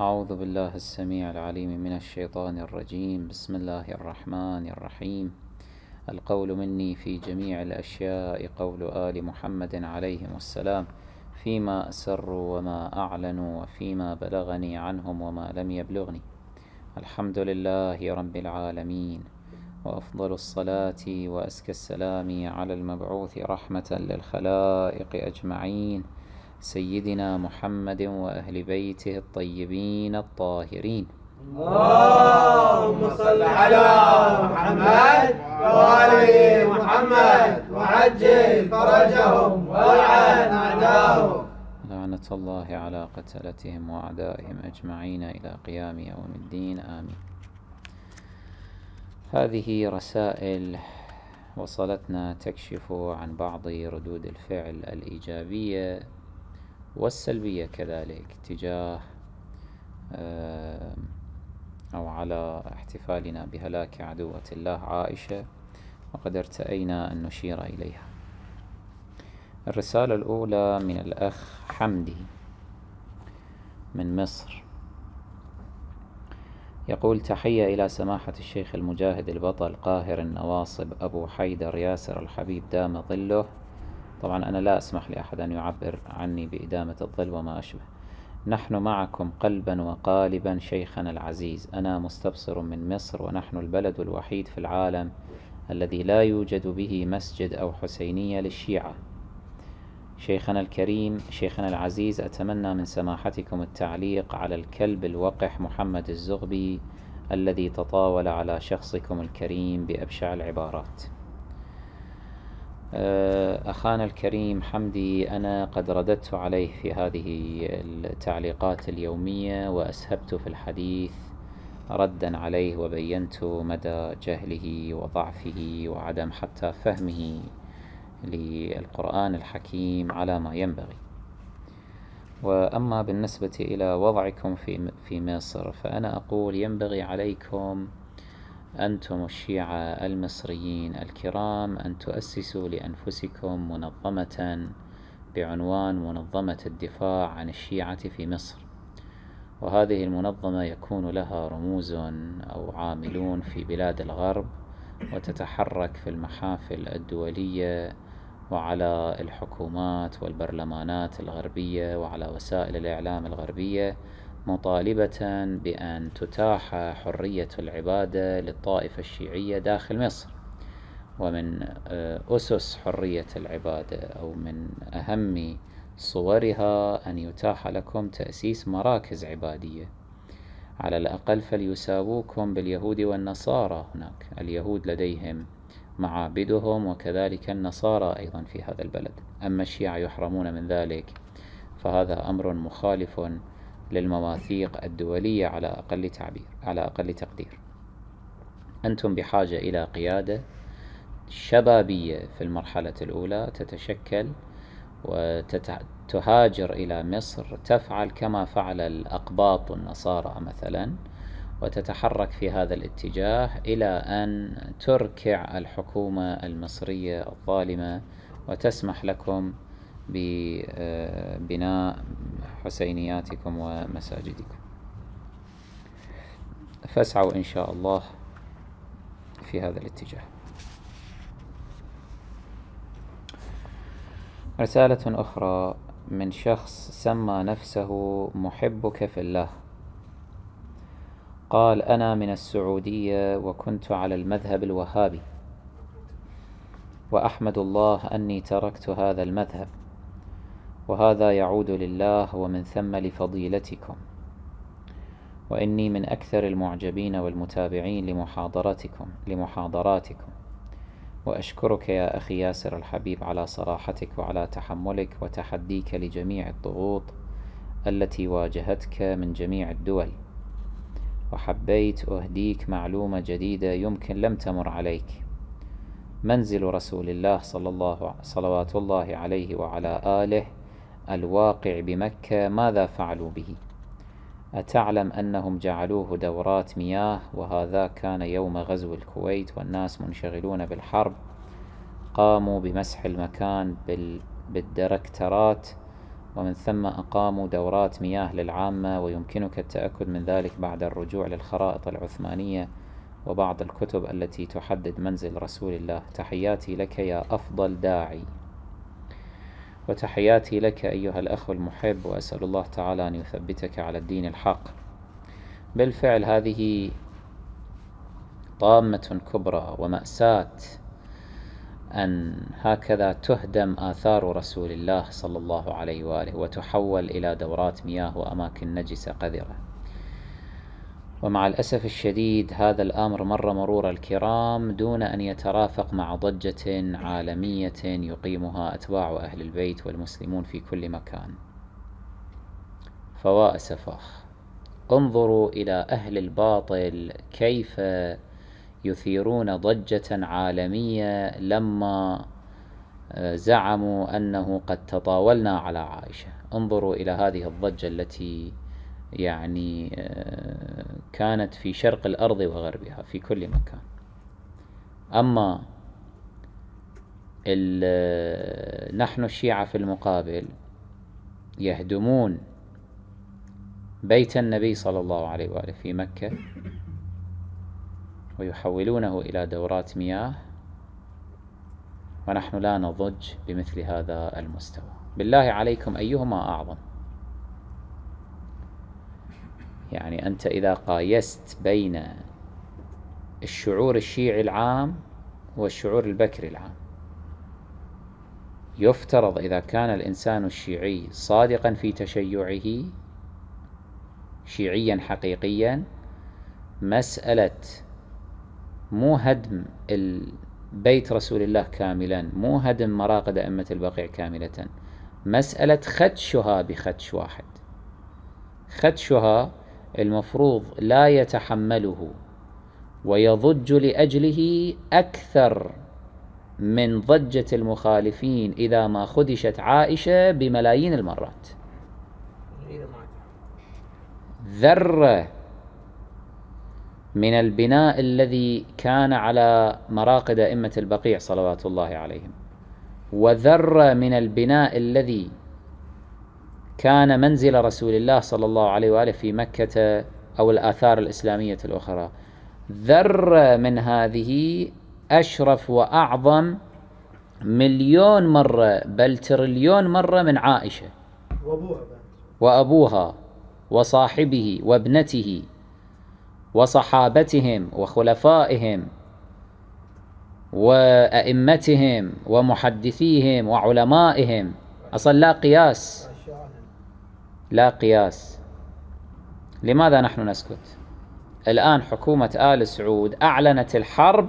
أعوذ بالله السميع العليم من الشيطان الرجيم بسم الله الرحمن الرحيم القول مني في جميع الأشياء قول آل محمد عليهم السلام فيما أسروا وما أعلنوا وفيما بلغني عنهم وما لم يبلغني الحمد لله رب العالمين وأفضل الصلاة وأزكى السلام على المبعوث رحمة للخلائق أجمعين سيدنا محمد وأهل بيته الطيبين الطاهرين اللهم صل على محمد وآل محمد وعجل فرجهم والعن أعداهم لعنة الله على قتلتهم وأعدائهم أجمعين إلى قيام يوم الدين آمين هذه رسائل وصلتنا تكشف عن بعض ردود الفعل الإيجابية والسلبية كذلك تجاه أو على احتفالنا بهلاك عدوة الله عائشة وقد ارتأينا أن نشير إليها الرسالة الأولى من الأخ حمدي من مصر يقول تحية إلى سماحة الشيخ المجاهد البطل قاهر النواصب أبو حيدر ياسر الحبيب دام ظله طبعا أنا لا أسمح لأحد أن يعبر عني بإدامة الظل وما أشبه نحن معكم قلبا وقالبا شيخنا العزيز أنا مستبصر من مصر ونحن البلد الوحيد في العالم الذي لا يوجد به مسجد أو حسينية للشيعة شيخنا الكريم شيخنا العزيز أتمنى من سماحتكم التعليق على الكلب الوقح محمد الزغبي الذي تطاول على شخصكم الكريم بأبشع العبارات آه، أخانا الكريم حمدي أنا قد رددت عليه في هذه التعليقات اليومية وأسهبت في الحديث ردا عليه وبينت مدى جهله وضعفه وعدم حتى فهمه للقرآن الحكيم على ما ينبغي وأما بالنسبة إلى وضعكم في مصر فأنا أقول ينبغي عليكم أنتم الشيعة المصريين الكرام أن تؤسسوا لأنفسكم منظمة بعنوان منظمة الدفاع عن الشيعة في مصر وهذه المنظمة يكون لها رموز أو عاملون في بلاد الغرب وتتحرك في المحافل الدولية وعلى الحكومات والبرلمانات الغربية وعلى وسائل الإعلام الغربية مطالبة بأن تتاح حرية العبادة للطائفة الشيعية داخل مصر ومن آه، أسس حرية العبادة أو من أهم صورها أن يتاح لكم تأسيس مراكز عبادية على الأقل فليساووكم باليهود والنصارى هناك اليهود لديهم معابدهم وكذلك النصارى أيضا في هذا البلد أما الشيعة يحرمون من ذلك فهذا أمر مخالف للمواثيق الدولية على أقل تعبير على أقل تقدير أنتم بحاجة إلى قيادة شبابية في المرحلة الأولى تتشكل وتهاجر إلى مصر تفعل كما فعل الأقباط والنصارى مثلا وتتحرك في هذا الاتجاه إلى أن تركع الحكومة المصرية الظالمة وتسمح لكم ببناء حسينياتكم ومساجدكم فاسعوا إن شاء الله في هذا الاتجاه رسالة أخرى من شخص سمى نفسه محبك في الله قال أنا من السعودية وكنت على المذهب الوهابي وأحمد الله أني تركت هذا المذهب وهذا يعود لله ومن ثم لفضيلتكم وإني من أكثر المعجبين والمتابعين لمحاضرتكم لمحاضراتكم وأشكرك يا أخي ياسر الحبيب على صراحتك وعلى تحملك وتحديك لجميع الضغوط التي واجهتك من جميع الدول وحبيت أهديك معلومة جديدة يمكن لم تمر عليك منزل رسول الله صلى الله صلوات الله عليه وعلى آله الواقع بمكة ماذا فعلوا به أتعلم أنهم جعلوه دورات مياه وهذا كان يوم غزو الكويت والناس منشغلون بالحرب قاموا بمسح المكان بال... بالدركترات ومن ثم أقاموا دورات مياه للعامة ويمكنك التأكد من ذلك بعد الرجوع للخرائط العثمانية وبعض الكتب التي تحدد منزل رسول الله تحياتي لك يا أفضل داعي وتحياتي لك أيها الأخ المحب وأسأل الله تعالى أن يثبتك على الدين الحق بالفعل هذه طامة كبرى ومأساة أن هكذا تهدم آثار رسول الله صلى الله عليه وآله وتحول إلى دورات مياه وأماكن نجسة قذرة ومع الأسف الشديد هذا الأمر مر مرور الكرام دون أن يترافق مع ضجة عالمية يقيمها أتباع أهل البيت والمسلمون في كل مكان فواء سفاخ انظروا إلى أهل الباطل كيف يثيرون ضجة عالمية لما زعموا أنه قد تطاولنا على عائشة انظروا إلى هذه الضجة التي يعني آه، كانت في شرق الأرض وغربها في كل مكان أما آه، نحن الشيعة في المقابل يهدمون بيت النبي صلى الله عليه وآله في مكة ويحولونه إلى دورات مياه ونحن لا نضج بمثل هذا المستوى بالله عليكم أيهما أعظم يعني أنت إذا قايست بين الشعور الشيعي العام والشعور البكري العام يفترض إذا كان الإنسان الشيعي صادقا في تشيعه شيعيا حقيقيا مسألة مو هدم بيت رسول الله كاملا مو هدم مراقد أئمة البقيع كاملة مسألة خدشها بخدش واحد خدشها المفروض لا يتحمله ويضج لاجله اكثر من ضجه المخالفين اذا ما خدشت عائشه بملايين المرات ذره من البناء الذي كان على مراقد ائمه البقيع صلوات الله عليهم وذره من البناء الذي كان منزل رسول الله صلى الله عليه وآله في مكة أو الآثار الإسلامية الأخرى ذرة من هذه أشرف وأعظم مليون مرة بل تريليون مرة من عائشة وأبوها وصاحبه وابنته وصحابتهم وخلفائهم وأئمتهم ومحدثيهم وعلمائهم أصلا لا قياس لا قياس لماذا نحن نسكت الآن حكومة آل سعود أعلنت الحرب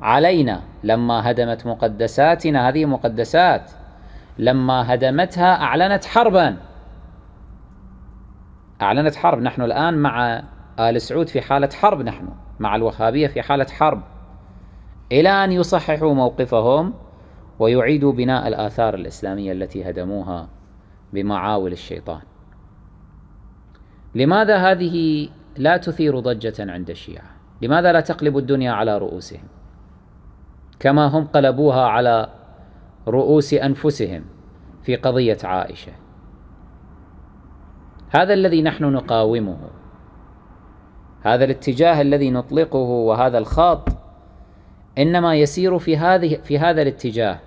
علينا لما هدمت مقدساتنا هذه مقدسات لما هدمتها أعلنت حربا أعلنت حرب نحن الآن مع آل سعود في حالة حرب نحن مع الوهابية في حالة حرب إلى أن يصححوا موقفهم ويعيدوا بناء الآثار الإسلامية التي هدموها بمعاول الشيطان لماذا هذه لا تثير ضجة عند الشيعة لماذا لا تقلب الدنيا على رؤوسهم كما هم قلبوها على رؤوس أنفسهم في قضية عائشة هذا الذي نحن نقاومه هذا الاتجاه الذي نطلقه وهذا الخاط انما يسير في هذه في هذا الاتجاه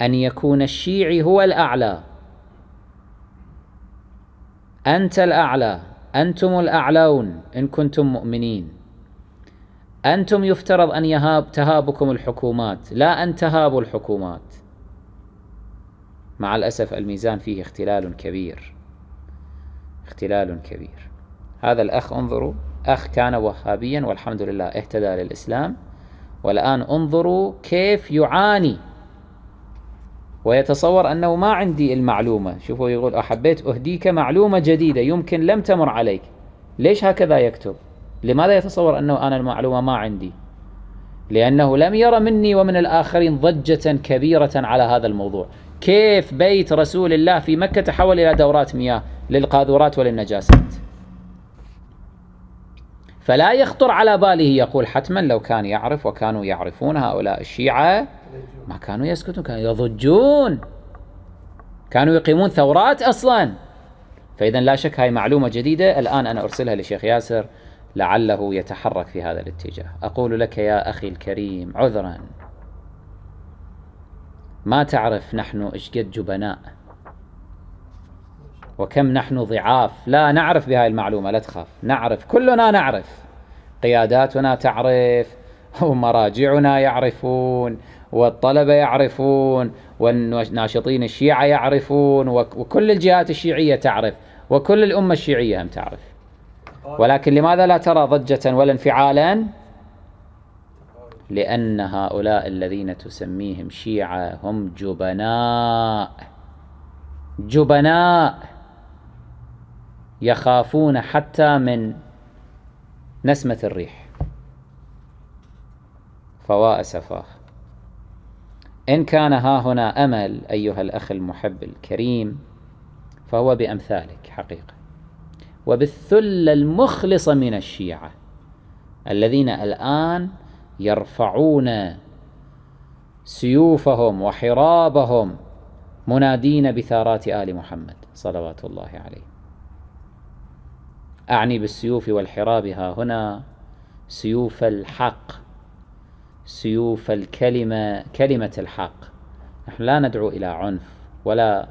ان يكون الشيعي هو الاعلى أنت الأعلى أنتم الأعلون إن كنتم مؤمنين أنتم يفترض أن يهاب تهابكم الحكومات لا أن تهابوا الحكومات مع الأسف الميزان فيه اختلال كبير اختلال كبير هذا الأخ انظروا أخ كان وهابيا والحمد لله اهتدى للإسلام والآن انظروا كيف يعاني ويتصور أنه ما عندي المعلومة شوفوا يقول أحبيت أهديك معلومة جديدة يمكن لم تمر عليك ليش هكذا يكتب لماذا يتصور أنه أنا المعلومة ما عندي لأنه لم يرى مني ومن الآخرين ضجة كبيرة على هذا الموضوع كيف بيت رسول الله في مكة تحول إلى دورات مياه للقاذورات وللنجاسات فلا يخطر على باله يقول حتما لو كان يعرف وكانوا يعرفون هؤلاء الشيعة ما كانوا يسكتون كانوا يضجون كانوا يقيمون ثورات اصلا فاذا لا شك هاي معلومه جديده الان انا ارسلها للشيخ ياسر لعله يتحرك في هذا الاتجاه اقول لك يا اخي الكريم عذرا ما تعرف نحن ايش قد جبناء وكم نحن ضعاف لا نعرف بهاي المعلومه لا تخاف نعرف كلنا نعرف قياداتنا تعرف ومراجعنا يعرفون والطلبة يعرفون والناشطين الشيعة يعرفون وكل الجهات الشيعية تعرف وكل الأمة الشيعية هم تعرف ولكن لماذا لا ترى ضجة ولا انفعالا لأن هؤلاء الذين تسميهم شيعة هم جبناء جبناء يخافون حتى من نسمة الريح فوا أسفاه إن كان ها هنا أمل أيها الأخ المحب الكريم فهو بأمثالك حقيقة وبالثلة المخلصة من الشيعة الذين الآن يرفعون سيوفهم وحرابهم منادين بثارات آل محمد صلوات الله عليه أعني بالسيوف والحراب ها هنا سيوف الحق سيوف الكلمة كلمة الحق نحن لا ندعو إلى عنف ولا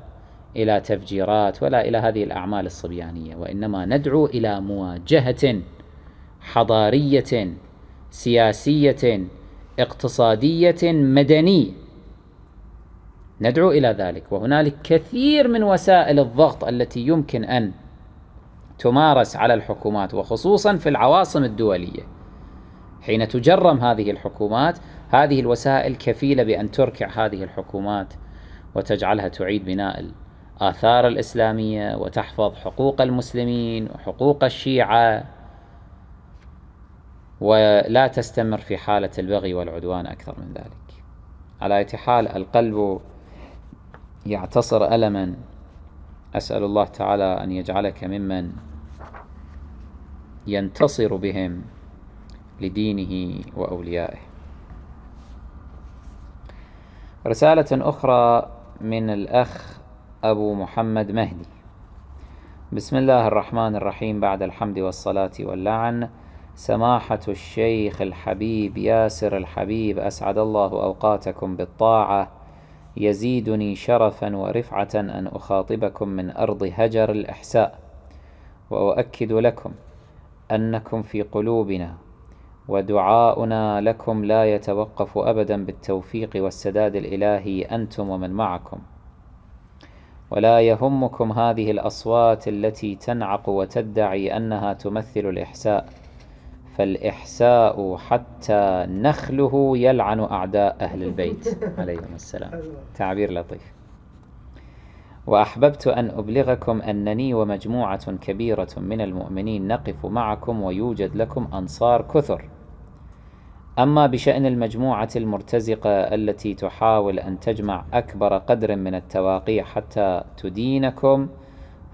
إلى تفجيرات ولا إلى هذه الأعمال الصبيانية وإنما ندعو إلى مواجهة حضارية سياسية اقتصادية مدنية ندعو إلى ذلك وهنالك كثير من وسائل الضغط التي يمكن أن تمارس على الحكومات وخصوصا في العواصم الدوليه حين تجرم هذه الحكومات هذه الوسائل كفيلة بأن تركع هذه الحكومات وتجعلها تعيد بناء الآثار الإسلامية وتحفظ حقوق المسلمين وحقوق الشيعة ولا تستمر في حالة البغي والعدوان أكثر من ذلك على أي حال القلب يعتصر ألما أسأل الله تعالى أن يجعلك ممن ينتصر بهم لدينه وأوليائه رسالة أخرى من الأخ أبو محمد مهدي بسم الله الرحمن الرحيم بعد الحمد والصلاة واللعن سماحة الشيخ الحبيب ياسر الحبيب أسعد الله أوقاتكم بالطاعة يزيدني شرفا ورفعة أن أخاطبكم من أرض هجر الإحساء وأؤكد لكم أنكم في قلوبنا ودعاؤنا لكم لا يتوقف أبدا بالتوفيق والسداد الإلهي أنتم ومن معكم ولا يهمكم هذه الأصوات التي تنعق وتدعي أنها تمثل الإحساء فالإحساء حتى نخله يلعن أعداء أهل البيت عليهم السلام تعبير لطيف وأحببت أن أبلغكم أنني ومجموعة كبيرة من المؤمنين نقف معكم ويوجد لكم أنصار كثر أما بشأن المجموعة المرتزقة التي تحاول أن تجمع أكبر قدر من التواقيع حتى تدينكم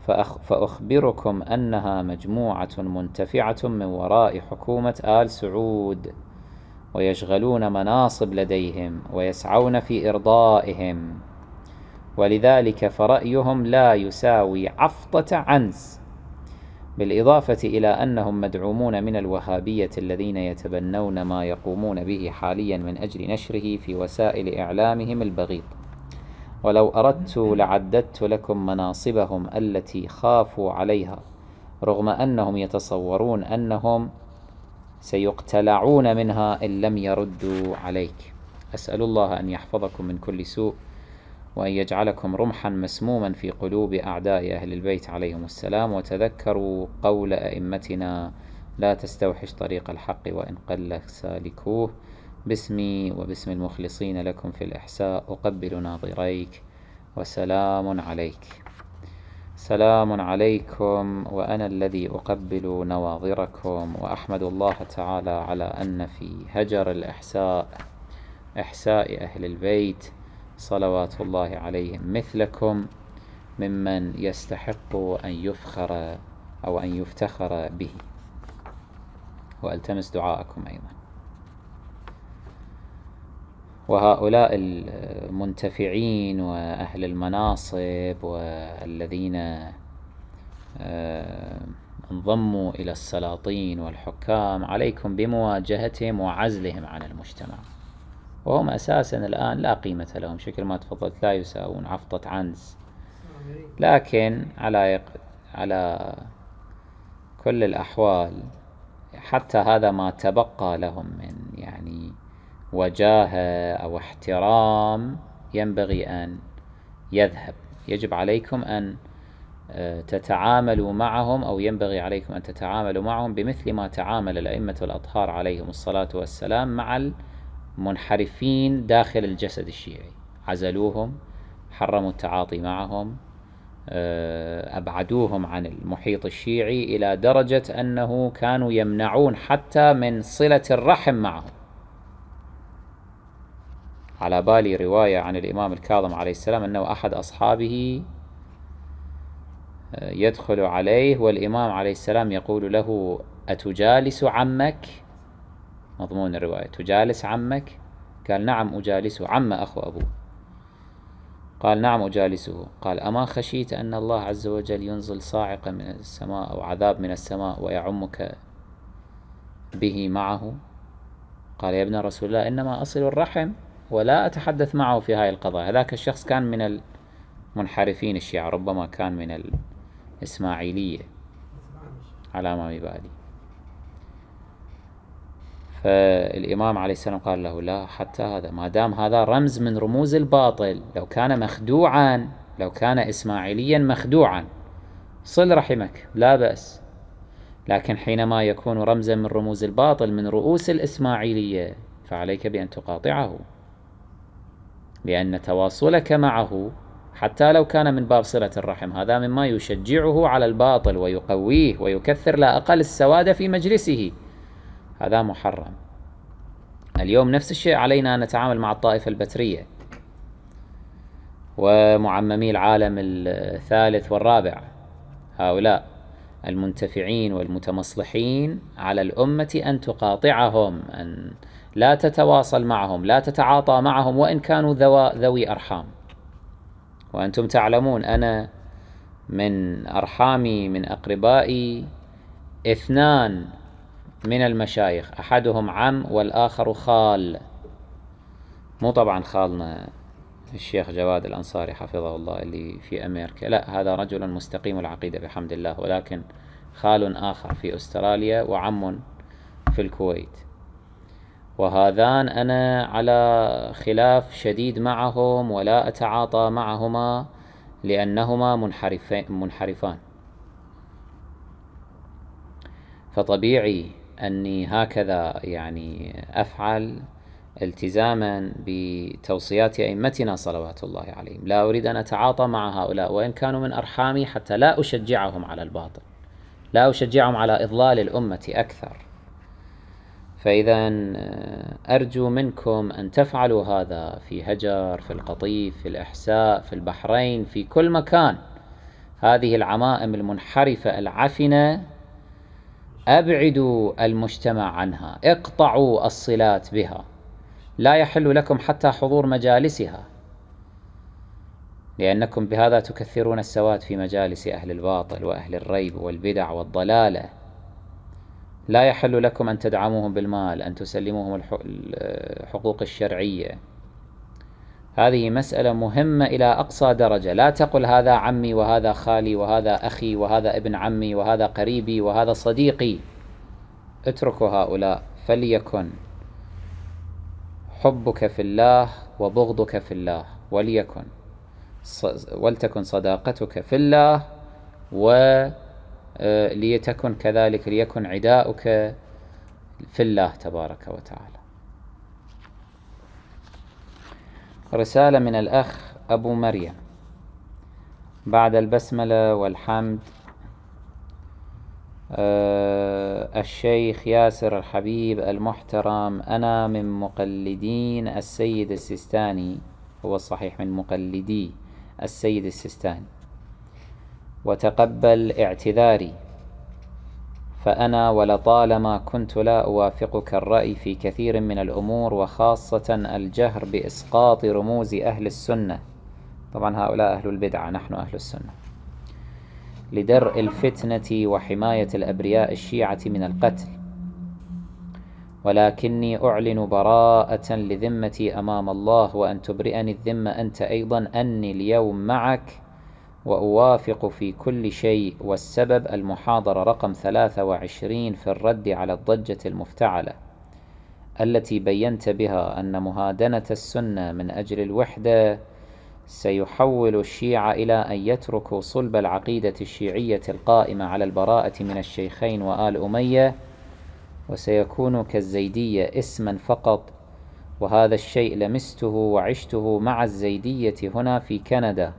فأخ فأخبركم أنها مجموعة منتفعة من وراء حكومة آل سعود ويشغلون مناصب لديهم ويسعون في إرضائهم ولذلك فرأيهم لا يساوي عفطة عنز بالإضافة إلى أنهم مدعومون من الوهابية الذين يتبنون ما يقومون به حاليا من أجل نشره في وسائل إعلامهم البغيض ولو أردت لعددت لكم مناصبهم التي خافوا عليها رغم أنهم يتصورون أنهم سيقتلعون منها إن لم يردوا عليك أسأل الله أن يحفظكم من كل سوء وأن يجعلكم رمحا مسموما في قلوب أعداء أهل البيت عليهم السلام وتذكروا قول أئمتنا لا تستوحش طريق الحق وإن قل سالكوه باسمي وباسم المخلصين لكم في الإحساء أقبل ناظريك وسلام عليك سلام عليكم وأنا الذي أقبل نواظركم وأحمد الله تعالى على أن في هجر الإحساء إحساء أهل البيت صلوات الله عليهم مثلكم ممن يستحق أن يفخر أو أن يفتخر به وألتمس دعاءكم أيضا وهؤلاء المنتفعين وأهل المناصب والذين آه، انضموا إلى السلاطين والحكام عليكم بمواجهتهم وعزلهم عن المجتمع وهم أساسا الآن لا قيمة لهم شكل ما تفضلت لا يساوون عفطة عنز لكن على يق... على كل الأحوال حتى هذا ما تبقى لهم من يعني وجاهة أو احترام ينبغي أن يذهب يجب عليكم أن آه، تتعاملوا معهم أو ينبغي عليكم أن تتعاملوا معهم بمثل ما تعامل الأئمة الأطهار عليهم الصلاة والسلام مع منحرفين داخل الجسد الشيعي عزلوهم حرموا التعاطي معهم آه، أبعدوهم عن المحيط الشيعي إلى درجة أنه كانوا يمنعون حتى من صلة الرحم معهم على بالي رواية عن الإمام الكاظم عليه السلام أنه أحد أصحابه آه، يدخل عليه والإمام عليه السلام يقول له أتجالس عمك؟ مضمون الرواية تجالس عمك قال نعم أجالسه عم أخو أبوه قال نعم أجالسه قال أما خشيت أن الله عز وجل ينزل صاعقة من السماء أو عذاب من السماء ويعمك به معه قال يا ابن رسول الله إنما أصل الرحم ولا أتحدث معه في هاي القضايا هذاك الشخص كان من المنحرفين الشيعة ربما كان من الإسماعيلية على ما ببالي فالإمام عليه السلام قال له لا حتى هذا ما دام هذا رمز من رموز الباطل لو كان مخدوعا لو كان إسماعيليا مخدوعا صل رحمك لا بأس لكن حينما يكون رمزا من رموز الباطل من رؤوس الإسماعيلية فعليك بأن تقاطعه لأن تواصلك معه حتى لو كان من باب صلة الرحم هذا مما يشجعه على الباطل ويقويه ويكثر لا أقل السواد في مجلسه هذا محرم اليوم نفس الشيء علينا أن نتعامل مع الطائفة البترية ومعممي العالم الثالث والرابع هؤلاء المنتفعين والمتمصلحين على الأمة أن تقاطعهم أن لا تتواصل معهم لا تتعاطى معهم وإن كانوا ذوي أرحام وأنتم تعلمون أنا من أرحامي من أقربائي اثنان من المشايخ أحدهم عم والآخر خال مو طبعا خالنا الشيخ جواد الأنصاري حفظه الله اللي في أمريكا لا هذا رجل مستقيم العقيدة بحمد الله ولكن خال آخر في أستراليا وعم في الكويت وهذان أنا على خلاف شديد معهم ولا أتعاطى معهما لأنهما منحرفان فطبيعي أني هكذا يعني أفعل التزاما بتوصيات أئمتنا صلوات الله عليهم لا أريد أن أتعاطى مع هؤلاء وإن كانوا من أرحامي حتى لا أشجعهم على الباطل لا أشجعهم على إضلال الأمة أكثر فإذا آه، أرجو منكم أن تفعلوا هذا في هجر في القطيف في الإحساء في البحرين في كل مكان هذه العمائم المنحرفة العفنة أبعدوا المجتمع عنها اقطعوا الصلات بها لا يحل لكم حتى حضور مجالسها لأنكم بهذا تكثرون السواد في مجالس أهل الباطل وأهل الريب والبدع والضلالة لا يحل لكم أن تدعموهم بالمال أن تسلموهم الحقوق الشرعية هذه مسألة مهمة إلى أقصى درجة لا تقل هذا عمي وهذا خالي وهذا أخي وهذا ابن عمي وهذا قريبي وهذا صديقي اتركوا هؤلاء فليكن حبك في الله وبغضك في الله وليكن ولتكن صداقتك في الله وليتكن آه، كذلك ليكن عداؤك في الله تبارك وتعالى رسالة من الأخ أبو مريم بعد البسملة والحمد آه، الشيخ ياسر الحبيب المحترم أنا من مقلدين السيد السيستاني هو الصحيح من مقلدي السيد السيستاني وتقبل اعتذاري فأنا ولطالما كنت لا أوافقك الرأي في كثير من الأمور وخاصة الجهر بإسقاط رموز أهل السنة طبعا هؤلاء أهل البدعة نحن أهل السنة لدرء الفتنة وحماية الأبرياء الشيعة من القتل ولكني أعلن براءة لذمتي أمام الله وأن تبرئني الذمة أنت أيضا أني اليوم معك وأوافق في كل شيء والسبب المحاضرة رقم 23 في الرد على الضجة المفتعلة التي بينت بها أن مهادنة السنة من أجل الوحدة سيحول الشيعة إلى أن يتركوا صلب العقيدة الشيعية القائمة على البراءة من الشيخين وآل أمية وسيكون كالزيدية اسما فقط وهذا الشيء لمسته وعشته مع الزيدية هنا في كندا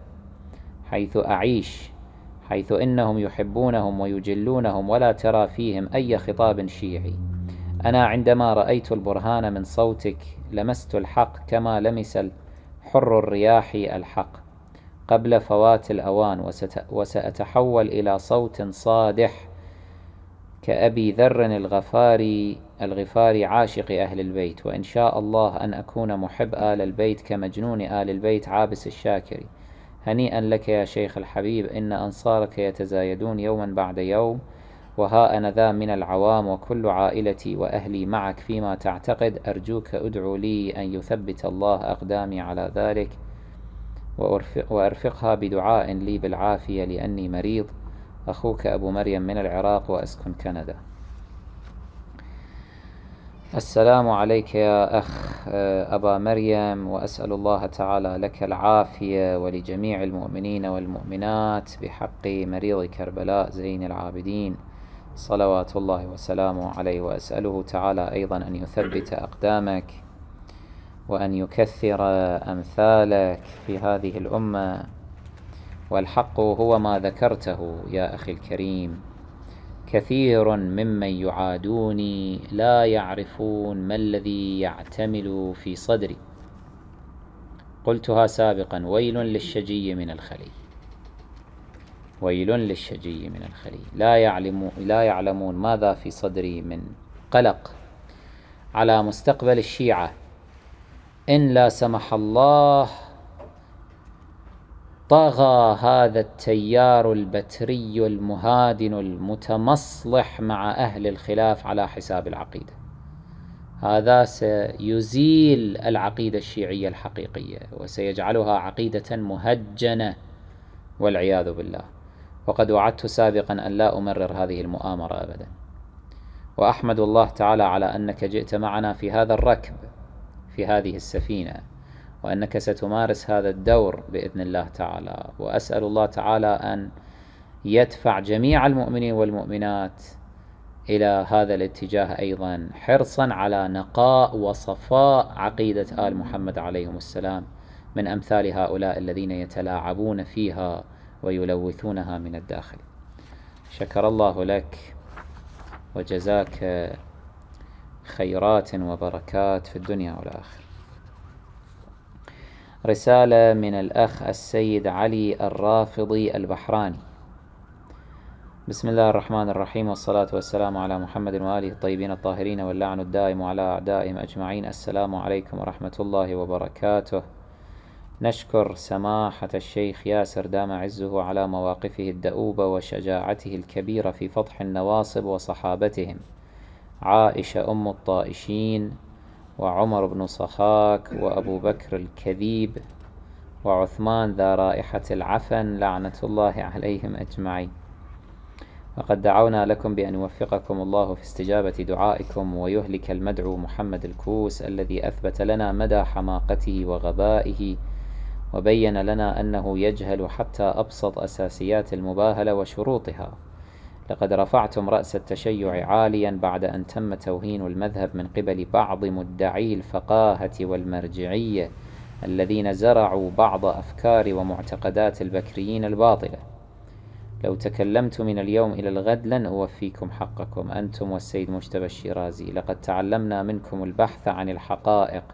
حيث أعيش حيث إنهم يحبونهم ويجلونهم ولا ترى فيهم أي خطاب شيعي أنا عندما رأيت البرهان من صوتك لمست الحق كما لمس حر الرياح الحق قبل فوات الأوان وسأتحول إلى صوت صادح كأبي ذر الغفاري الغفاري عاشق أهل البيت وإن شاء الله أن أكون محب آل البيت كمجنون آل البيت عابس الشاكري هنيئا لك يا شيخ الحبيب إن أنصارك يتزايدون يوما بعد يوم وها أنا ذا من العوام وكل عائلتي وأهلي معك فيما تعتقد أرجوك أدعو لي أن يثبت الله أقدامي على ذلك وأرفقها بدعاء لي بالعافية لأني مريض أخوك أبو مريم من العراق وأسكن كندا السلام عليك يا أخ آه، أبا مريم وأسأل الله تعالى لك العافية ولجميع المؤمنين والمؤمنات بحق مريض كربلاء زين العابدين صلوات الله وسلامه عليه وأسأله تعالى أيضا أن يثبت أقدامك وأن يكثر أمثالك في هذه الأمة والحق هو ما ذكرته يا أخي الكريم كثير ممن يعادوني لا يعرفون ما الذي يعتمل في صدري قلتها سابقا ويل للشجي من الخلي ويل للشجي من الخلي لا يعلم لا يعلمون ماذا في صدري من قلق على مستقبل الشيعة إن لا سمح الله طغى هذا التيار البتري المهادن المتمصلح مع أهل الخلاف على حساب العقيدة هذا سيزيل العقيدة الشيعية الحقيقية وسيجعلها عقيدة مهجنة والعياذ بالله وقد وعدت سابقا أن لا أمرر هذه المؤامرة أبدا وأحمد الله تعالى على أنك جئت معنا في هذا الركب في هذه السفينة وأنك ستمارس هذا الدور بإذن الله تعالى وأسأل الله تعالى أن يدفع جميع المؤمنين والمؤمنات إلى هذا الاتجاه أيضا حرصا على نقاء وصفاء عقيدة آل محمد عليهم السلام من أمثال هؤلاء الذين يتلاعبون فيها ويلوثونها من الداخل شكر الله لك وجزاك خيرات وبركات في الدنيا والآخرة رسالة من الأخ السيد علي الرافضي البحراني بسم الله الرحمن الرحيم والصلاة والسلام على محمد وآله الطيبين الطاهرين واللعن الدائم على أعدائهم أجمعين السلام عليكم ورحمة الله وبركاته نشكر سماحة الشيخ ياسر دام عزه على مواقفه الدؤوبة وشجاعته الكبيرة في فضح النواصب وصحابتهم عائشة أم الطائشين وعمر بن صخاك وأبو بكر الكذيب وعثمان ذا رائحة العفن لعنة الله عليهم أجمعين وقد دعونا لكم بأن يوفقكم الله في استجابة دعائكم ويهلك المدعو محمد الكوس الذي أثبت لنا مدى حماقته وغبائه وبين لنا أنه يجهل حتى أبسط أساسيات المباهلة وشروطها لقد رفعتم رأس التشيع عاليا بعد أن تم توهين المذهب من قبل بعض مدعي الفقاهة والمرجعية الذين زرعوا بعض أفكار ومعتقدات البكريين الباطلة لو تكلمت من اليوم إلى الغد لن أوفيكم حقكم أنتم والسيد مجتبى الشيرازي لقد تعلمنا منكم البحث عن الحقائق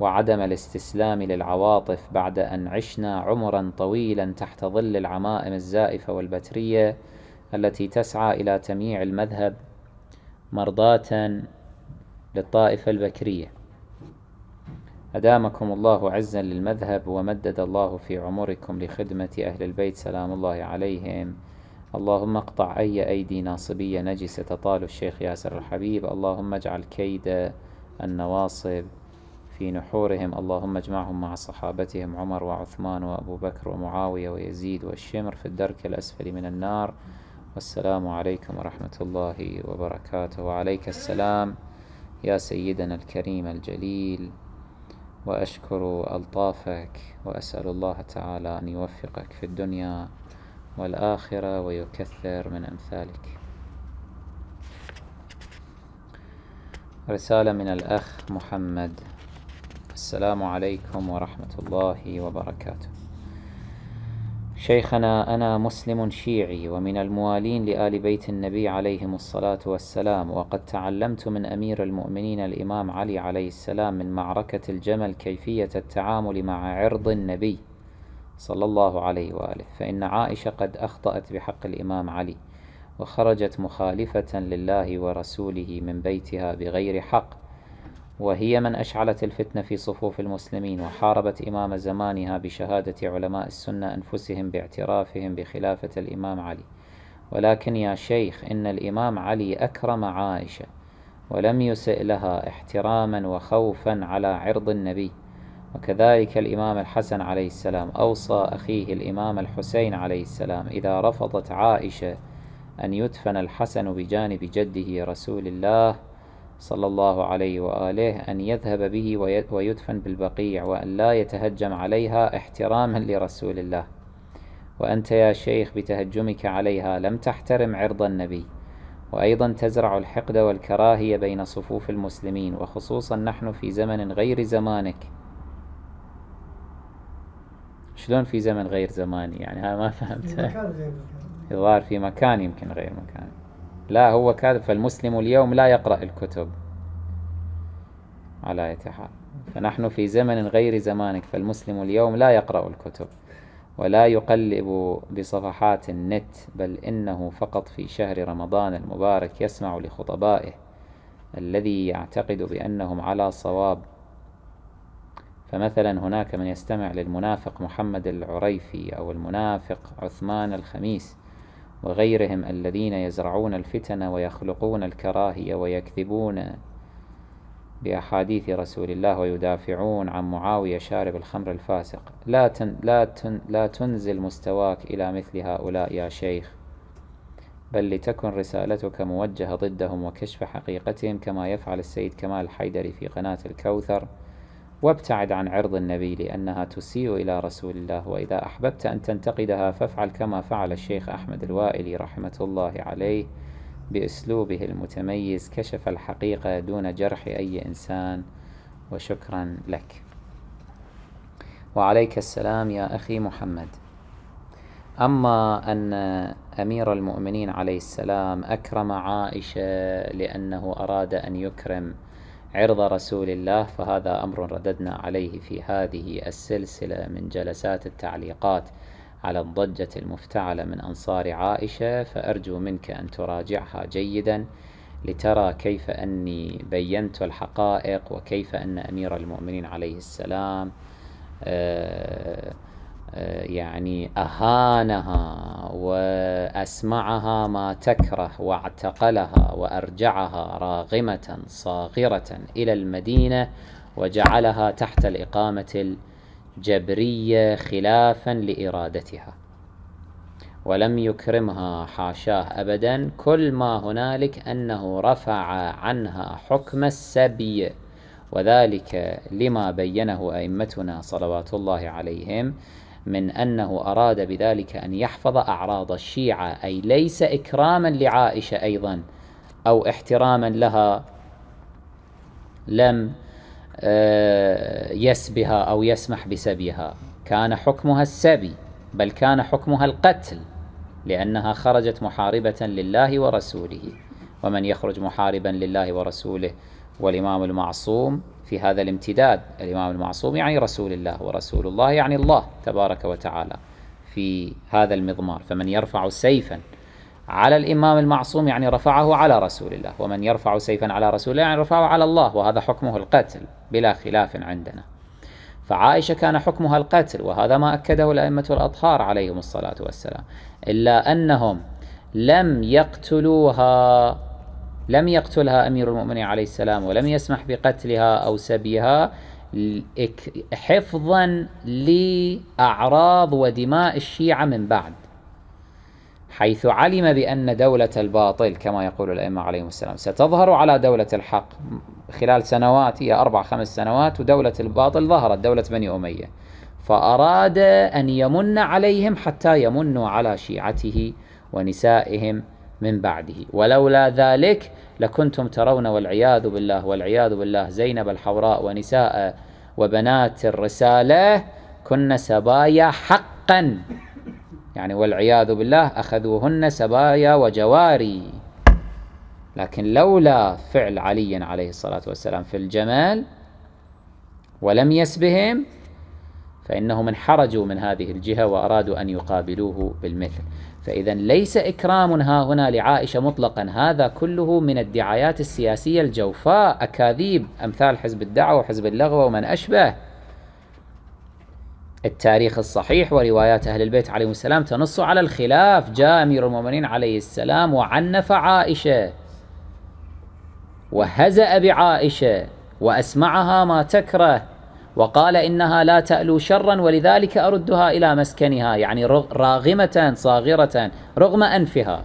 وعدم الاستسلام للعواطف بعد أن عشنا عمرا طويلا تحت ظل العمائم الزائفة والبترية التي تسعى إلى تمييع المذهب مرضاة للطائفة البكرية أدامكم الله عزا للمذهب ومدد الله في عمركم لخدمة أهل البيت سلام الله عليهم اللهم اقطع أي أيدي ناصبية نجسة تطال الشيخ ياسر الحبيب اللهم اجعل كيد النواصب في نحورهم اللهم اجمعهم مع صحابتهم عمر وعثمان وأبو بكر ومعاوية ويزيد والشمر في الدرك الأسفل من النار والسلام عليكم ورحمة الله وبركاته وعليك السلام يا سيدنا الكريم الجليل وأشكر ألطافك وأسأل الله تعالى أن يوفقك في الدنيا والآخرة ويكثر من أمثالك رسالة من الأخ محمد السلام عليكم ورحمة الله وبركاته شيخنا أنا مسلم شيعي ومن الموالين لآل بيت النبي عليهم الصلاة والسلام وقد تعلمت من أمير المؤمنين الإمام علي عليه السلام من معركة الجمل كيفية التعامل مع عرض النبي صلى الله عليه وآله فإن عائشة قد أخطأت بحق الإمام علي وخرجت مخالفة لله ورسوله من بيتها بغير حق وهي من أشعلت الفتنة في صفوف المسلمين وحاربت إمام زمانها بشهادة علماء السنة أنفسهم باعترافهم بخلافة الإمام علي ولكن يا شيخ إن الإمام علي أكرم عائشة ولم يسئ لها احتراما وخوفا على عرض النبي وكذلك الإمام الحسن عليه السلام أوصى أخيه الإمام الحسين عليه السلام إذا رفضت عائشة أن يدفن الحسن بجانب جده رسول الله صلى الله عليه وآله أن يذهب به ويدفن بالبقيع وأن لا يتهجم عليها احتراما لرسول الله وأنت يا شيخ بتهجمك عليها لم تحترم عرض النبي وأيضا تزرع الحقد والكراهية بين صفوف المسلمين وخصوصا نحن في زمن غير زمانك شلون في زمن غير زماني يعني ها ما فهمت الظاهر في مكان يمكن غير مكان لا هو كاذب فالمسلم اليوم لا يقرأ الكتب على أي حال فنحن في زمن غير زمانك فالمسلم اليوم لا يقرأ الكتب ولا يقلب بصفحات النت بل إنه فقط في شهر رمضان المبارك يسمع لخطبائه الذي يعتقد بأنهم على صواب فمثلا هناك من يستمع للمنافق محمد العريفي أو المنافق عثمان الخميس وغيرهم الذين يزرعون الفتن ويخلقون الكراهية ويكذبون بأحاديث رسول الله ويدافعون عن معاوية شارب الخمر الفاسق لا, تن لا, تن لا تنزل مستواك إلى مثل هؤلاء يا شيخ بل لتكن رسالتك موجهة ضدهم وكشف حقيقتهم كما يفعل السيد كمال الحيدري في قناة الكوثر وابتعد عن عرض النبي لأنها تسيء إلى رسول الله وإذا أحببت أن تنتقدها فافعل كما فعل الشيخ أحمد الوائلي رحمة الله عليه بأسلوبه المتميز كشف الحقيقة دون جرح أي إنسان وشكرا لك وعليك السلام يا أخي محمد أما أن أمير المؤمنين عليه السلام أكرم عائشة لأنه أراد أن يكرم عرض رسول الله فهذا أمر رددنا عليه في هذه السلسلة من جلسات التعليقات على الضجة المفتعلة من أنصار عائشة فأرجو منك أن تراجعها جيدا لترى كيف أني بينت الحقائق وكيف أن أمير المؤمنين عليه السلام آه يعني أهانها وأسمعها ما تكره واعتقلها وأرجعها راغمة صاغرة إلى المدينة وجعلها تحت الإقامة الجبرية خلافا لإرادتها ولم يكرمها حاشاه أبدا كل ما هنالك أنه رفع عنها حكم السبي وذلك لما بينه أئمتنا صلوات الله عليهم من أنه أراد بذلك أن يحفظ أعراض الشيعة أي ليس إكراما لعائشة أيضا أو احتراما لها لم آه، يسبها أو يسمح بسبيها كان حكمها السبي بل كان حكمها القتل لأنها خرجت محاربة لله ورسوله ومن يخرج محاربا لله ورسوله والإمام المعصوم في هذا الامتداد الإمام المعصوم يعني رسول الله ورسول الله يعني الله تبارك وتعالى في هذا المضمار فمن يرفع سيفا على الإمام المعصوم يعني رفعه على رسول الله ومن يرفع سيفا على رسول الله يعني رفعه على الله وهذا حكمه القتل بلا خلاف عندنا فعائشة كان حكمها القتل وهذا ما أكده الأئمة الأطهار عليهم الصلاة والسلام إلا أنهم لم يقتلوها لم يقتلها أمير المؤمنين عليه السلام ولم يسمح بقتلها أو سبيها حفظا لأعراض ودماء الشيعة من بعد حيث علم بأن دولة الباطل كما يقول الأئمة عليهم السلام ستظهر على دولة الحق خلال سنوات هي أربع خمس سنوات ودولة الباطل ظهرت دولة بني أمية فأراد أن يمن عليهم حتى يمنوا على شيعته ونسائهم من بعده ولولا ذلك لكنتم ترون والعياذ بالله والعياذ بالله زينب الحوراء ونساء وبنات الرسالة كن سبايا حقا يعني والعياذ بالله أخذوهن سبايا وجواري لكن لولا فعل علي عليه الصلاة والسلام في الجمال ولم يسبهم فإنهم انحرجوا من هذه الجهة وأرادوا أن يقابلوه بالمثل فإذا ليس إكرام ها هنا لعائشة مطلقا هذا كله من الدعايات السياسية الجوفاء أكاذيب أمثال حزب الدعوة وحزب اللغوة ومن أشبه التاريخ الصحيح وروايات أهل البيت عليهم السلام تنص على الخلاف جاء أمير المؤمنين عليه السلام وعنف عائشة وهزأ بعائشة وأسمعها ما تكره وقال إنها لا تألو شرا ولذلك أردها إلى مسكنها يعني راغمة صاغرة رغم أنفها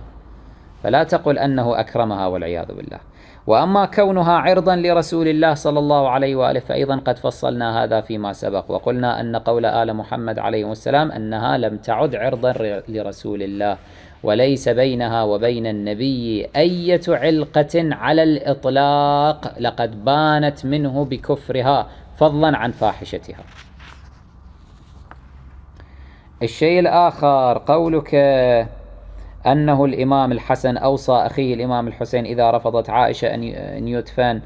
فلا تقل أنه أكرمها والعياذ بالله وأما كونها عرضا لرسول الله صلى الله عليه وآله فأيضا قد فصلنا هذا فيما سبق وقلنا أن قول آل محمد عليه السلام أنها لم تعد عرضا لرسول الله وليس بينها وبين النبي أية علقة على الإطلاق لقد بانت منه بكفرها فضلا عن فاحشتها الشيء الآخر قولك أنه الإمام الحسن أوصى أخيه الإمام الحسين إذا رفضت عائشة أن يدفن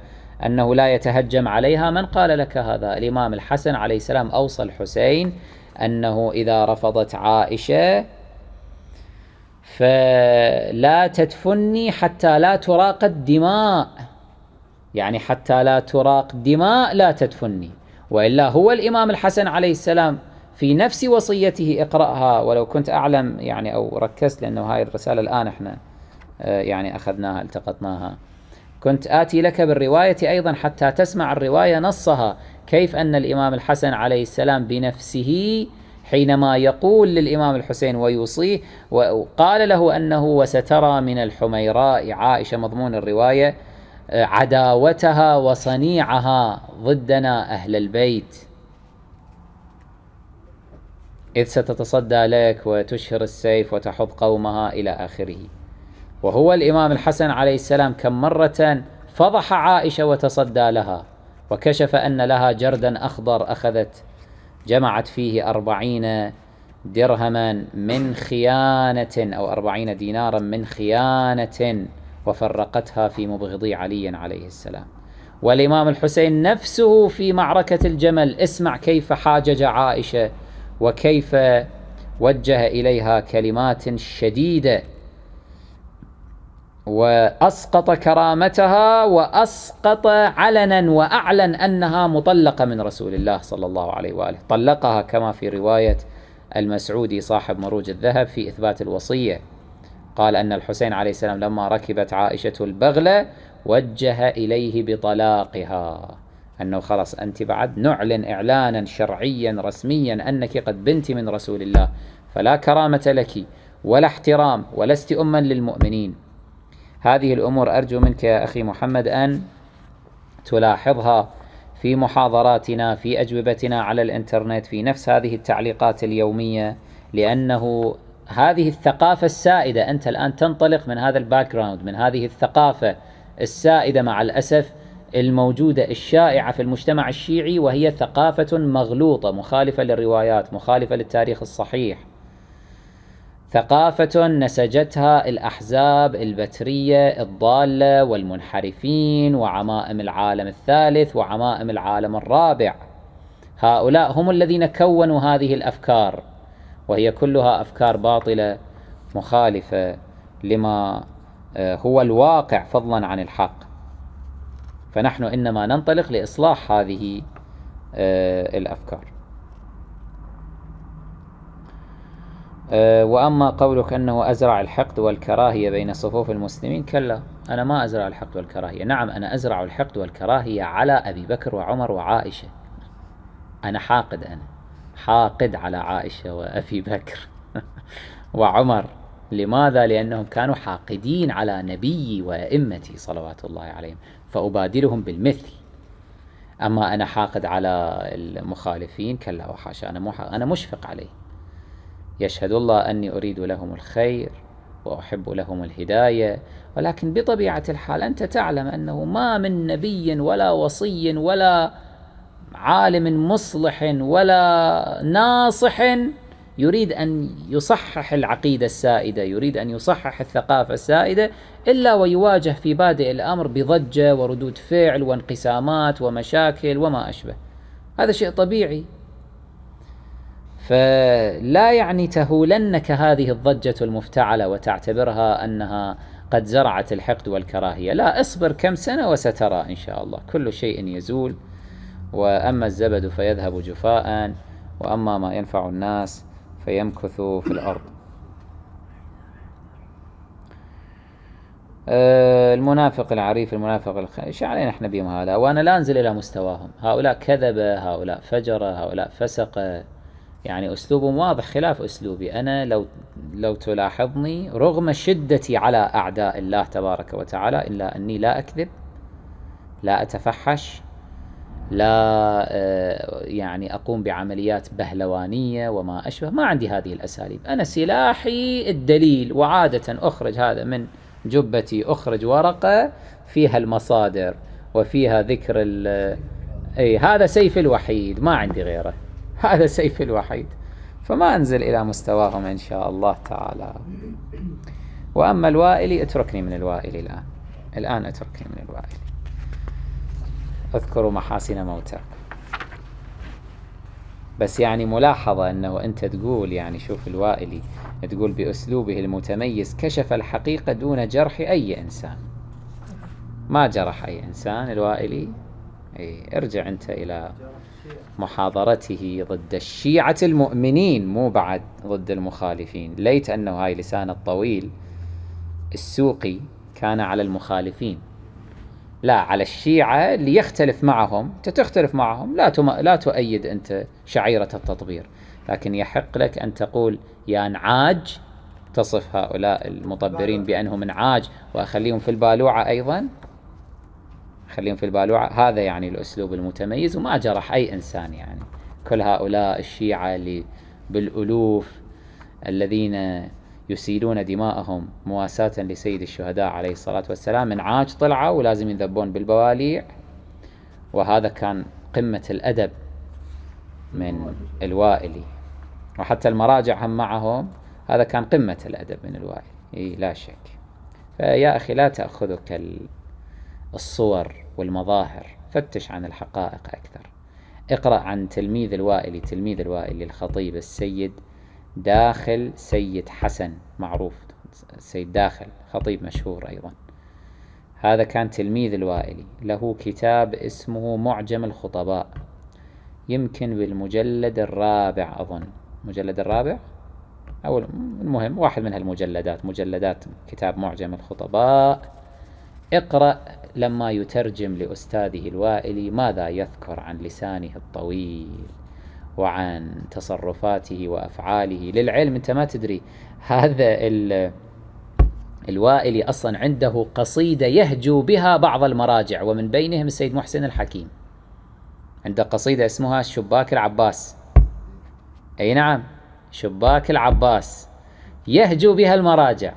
أنه لا يتهجم عليها من قال لك هذا الإمام الحسن عليه السلام أوصى الحسين أنه إذا رفضت عائشة فلا تدفني حتى لا تراق الدماء يعني حتى لا تراق دماء لا تدفني وإلا هو الإمام الحسن عليه السلام في نفس وصيته اقرأها ولو كنت أعلم يعني أو ركزت لأنه هاي الرسالة الآن احنا آه، يعني أخذناها التقطناها كنت آتي لك بالرواية أيضا حتى تسمع الرواية نصها كيف أن الإمام الحسن عليه السلام بنفسه حينما يقول للإمام الحسين ويوصيه وقال له أنه وسترى من الحميراء عائشة مضمون الرواية عداوتها وصنيعها ضدنا أهل البيت إذ ستتصدى لك وتشهر السيف وتحض قومها إلى آخره وهو الإمام الحسن عليه السلام كم مرة فضح عائشة وتصدى لها وكشف أن لها جردا أخضر أخذت جمعت فيه أربعين درهما من خيانة أو أربعين دينارا من خيانة وفرقتها في مبغضي علي عليه السلام والإمام الحسين نفسه في معركة الجمل اسمع كيف حاجج عائشة وكيف وجه إليها كلمات شديدة وأسقط كرامتها وأسقط علنا وأعلن أنها مطلقة من رسول الله صلى الله عليه وآله طلقها كما في رواية المسعودي صاحب مروج الذهب في إثبات الوصية قال أن الحسين عليه السلام لما ركبت عائشة البغلة وجه إليه بطلاقها أنه خلاص أنت بعد نعلن إعلانا شرعيا رسميا أنك قد بنت من رسول الله فلا كرامة لك ولا احترام ولست أما للمؤمنين هذه الأمور أرجو منك يا أخي محمد أن تلاحظها في محاضراتنا في أجوبتنا على الإنترنت في نفس هذه التعليقات اليومية لأنه هذه الثقافة السائدة أنت الآن تنطلق من هذا الباك جراوند من هذه الثقافة السائدة مع الأسف الموجودة الشائعة في المجتمع الشيعي وهي ثقافة مغلوطة مخالفة للروايات مخالفة للتاريخ الصحيح ثقافة نسجتها الأحزاب البترية الضالة والمنحرفين وعمائم العالم الثالث وعمائم العالم الرابع هؤلاء هم الذين كونوا هذه الأفكار وهي كلها أفكار باطلة مخالفة لما آه، هو الواقع فضلا عن الحق فنحن إنما ننطلق لإصلاح هذه آه، الأفكار آه، وأما قولك أنه أزرع الحقد والكراهية بين صفوف المسلمين كلا أنا ما أزرع الحقد والكراهية نعم أنا أزرع الحقد والكراهية على أبي بكر وعمر وعائشة أنا حاقد أنا حاقد على عائشة وأبي بكر وعمر لماذا؟ لأنهم كانوا حاقدين على نبيي وأئمتي صلوات الله عليهم فأبادلهم بالمثل أما أنا حاقد على المخالفين كلا وحاشا أنا, مح... أنا مشفق عليه يشهد الله أني أريد لهم الخير وأحب لهم الهداية ولكن بطبيعة الحال أنت تعلم أنه ما من نبي ولا وصي ولا عالم مصلح ولا ناصح يريد أن يصحح العقيدة السائدة يريد أن يصحح الثقافة السائدة إلا ويواجه في بادئ الأمر بضجة وردود فعل وانقسامات ومشاكل وما أشبه هذا شيء طبيعي فلا يعني تهولنك هذه الضجة المفتعلة وتعتبرها أنها قد زرعت الحقد والكراهية لا اصبر كم سنة وسترى إن شاء الله كل شيء يزول وأما الزبد فيذهب جفاء وأما ما ينفع الناس فيمكث في الأرض آه، المنافق العريف المنافق الخ... ايش علينا احنا بهم هؤلاء وانا لا انزل الى مستواهم هؤلاء كذب هؤلاء فجر هؤلاء فسق يعني اسلوبهم واضح خلاف اسلوبي انا لو لو تلاحظني رغم شدتي على اعداء الله تبارك وتعالى الا اني لا اكذب لا اتفحش لا آه، يعني اقوم بعمليات بهلوانيه وما اشبه ما عندي هذه الاساليب انا سلاحي الدليل وعاده اخرج هذا من جبتي اخرج ورقه فيها المصادر وفيها ذكر اي هذا سيف الوحيد ما عندي غيره هذا سيف الوحيد فما انزل الى مستواهم ان شاء الله تعالى واما الوائلي اتركني من الوائلي الان الان اتركني من الوائلي اذكروا محاسن موتاك بس يعني ملاحظة أنه أنت تقول يعني شوف الوائلي تقول بأسلوبه المتميز كشف الحقيقة دون جرح أي إنسان ما جرح أي إنسان الوائلي إيه ارجع أنت إلى محاضرته ضد الشيعة المؤمنين مو بعد ضد المخالفين ليت أنه هاي لسان الطويل السوقي كان على المخالفين لا على الشيعة اللي يختلف معهم أنت تختلف معهم لا تم... لا تؤيد أنت شعيرة التطبير لكن يحق لك أن تقول يا انعاج تصف هؤلاء المطبرين بأنهم انعاج وأخليهم في البالوعة أيضا خليهم في البالوعة هذا يعني الأسلوب المتميز وما جرح أي إنسان يعني كل هؤلاء الشيعة اللي بالألوف الذين يسيلون دماءهم مواساة لسيد الشهداء عليه الصلاة والسلام من عاج طلعوا ولازم ينذبون بالبواليع وهذا كان قمة الأدب من الوائلي وحتى المراجع هم معهم هذا كان قمة الأدب من الوائلي إيه لا شك فيا أخي لا تأخذك الصور والمظاهر فتش عن الحقائق أكثر اقرأ عن تلميذ الوائلي تلميذ الوائلي الخطيب السيد داخل سيد حسن معروف سيد داخل خطيب مشهور أيضا هذا كان تلميذ الوائلي له كتاب اسمه معجم الخطباء يمكن بالمجلد الرابع أظن المجلد الرابع أو المهم واحد من هالمجلدات مجلدات كتاب معجم الخطباء اقرأ لما يترجم لأستاذه الوائلي ماذا يذكر عن لسانه الطويل وعن تصرفاته وافعاله للعلم انت ما تدري هذا الوائلي اصلا عنده قصيده يهجو بها بعض المراجع ومن بينهم السيد محسن الحكيم عنده قصيده اسمها شباك العباس اي نعم شباك العباس يهجو بها المراجع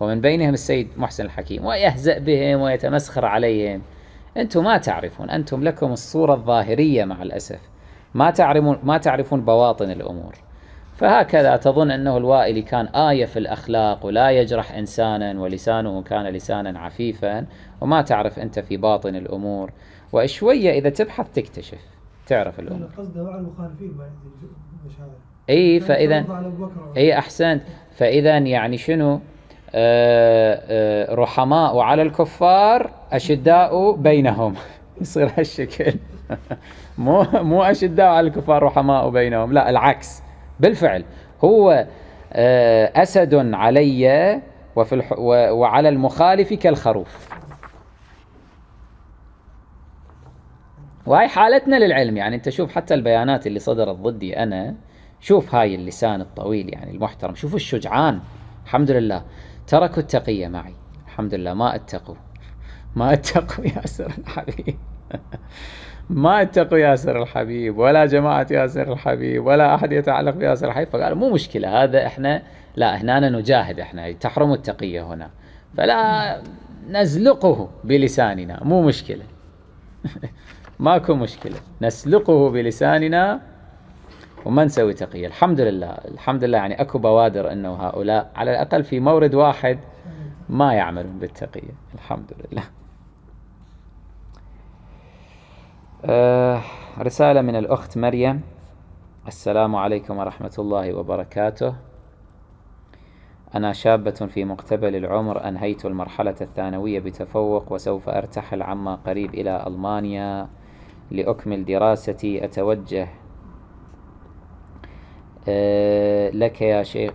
ومن بينهم السيد محسن الحكيم ويهزأ بهم ويتمسخر عليهم انتم ما تعرفون انتم لكم الصوره الظاهريه مع الاسف ما تعرفون ما تعرفون بواطن الامور فهكذا تظن انه الوائلي كان آية في الاخلاق ولا يجرح انسانا ولسانه كان لسانا عفيفا وما تعرف انت في باطن الامور وشويه اذا تبحث تكتشف تعرف الامور المخالفين اي فاذا اي احسنت فاذا يعني شنو آه،, آه رحماء على الكفار اشداء بينهم يصير هالشكل مو مو اشداء على الكفار رحماء بينهم لا العكس بالفعل هو آه، اسد علي وفي الح... وعلى المخالف كالخروف وهي حالتنا للعلم يعني انت شوف حتى البيانات اللي صدرت ضدي انا شوف هاي اللسان الطويل يعني المحترم شوف الشجعان الحمد لله تركوا التقية معي الحمد لله ما اتقوا ما اتقوا يا سر الحبيب ما اتقوا ياسر الحبيب ولا جماعة ياسر الحبيب ولا أحد يتعلق بياسر الحبيب فقالوا مو مشكلة هذا إحنا لا هنا نجاهد إحنا تحرم التقية هنا فلا نزلقه بلساننا مو مشكلة ماكو مشكلة نسلقه بلساننا وما نسوي تقية الحمد لله الحمد لله يعني أكو بوادر أنه هؤلاء على الأقل في مورد واحد ما يعملون بالتقية الحمد لله آه رسالة من الأخت مريم السلام عليكم ورحمة الله وبركاته أنا شابة في مقتبل العمر أنهيت المرحلة الثانوية بتفوق وسوف أرتحل عما قريب إلى ألمانيا لأكمل دراستي أتوجه آه، لك يا شيخ